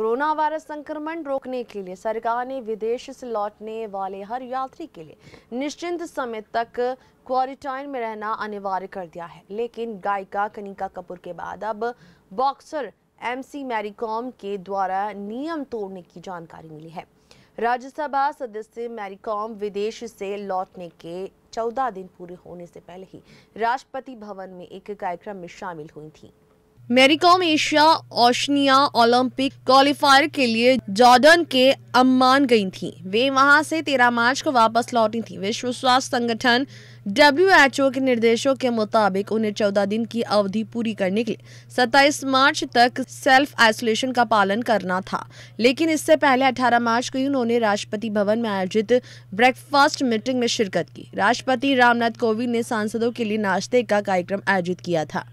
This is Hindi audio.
कोरोना वायरस संक्रमण रोकने के लिए सरकार ने विदेश से लौटने वाले हर यात्री के लिए निश्चित समय तक क्वारंटाइन में रहना अनिवार्य कर दिया है लेकिन गायिका कनिका कपूर के बाद अब बॉक्सर एमसी मैरीकॉम के द्वारा नियम तोड़ने की जानकारी मिली है राज्यसभा सदस्य मैरीकॉम विदेश से लौटने के 14 दिन पूरे होने से पहले ही राष्ट्रपति भवन में एक कार्यक्रम में शामिल हुई थी Mary Kom Asia Oceania Olympic qualifier के लिए जॉर्डन के अम्मान गई थी वे वहां से 13 मार्च को वापस लौटी थी विश्व स्वास्थ्य संगठन डब्ल्यू एच ओ के निर्देशों के मुताबिक उन्हें 14 दिन की अवधि पूरी करने के लिए 27 मार्च तक सेल्फ आइसोलेशन का पालन करना था लेकिन इससे पहले 18 मार्च को ही उन्होंने राष्ट्रपति भवन में आयोजित ब्रेकफास्ट मीटिंग में शिरकत की राष्ट्रपति रामनाथ कोविंद ने सांसदों के लिए नाश्ते का कार्यक्रम आयोजित किया था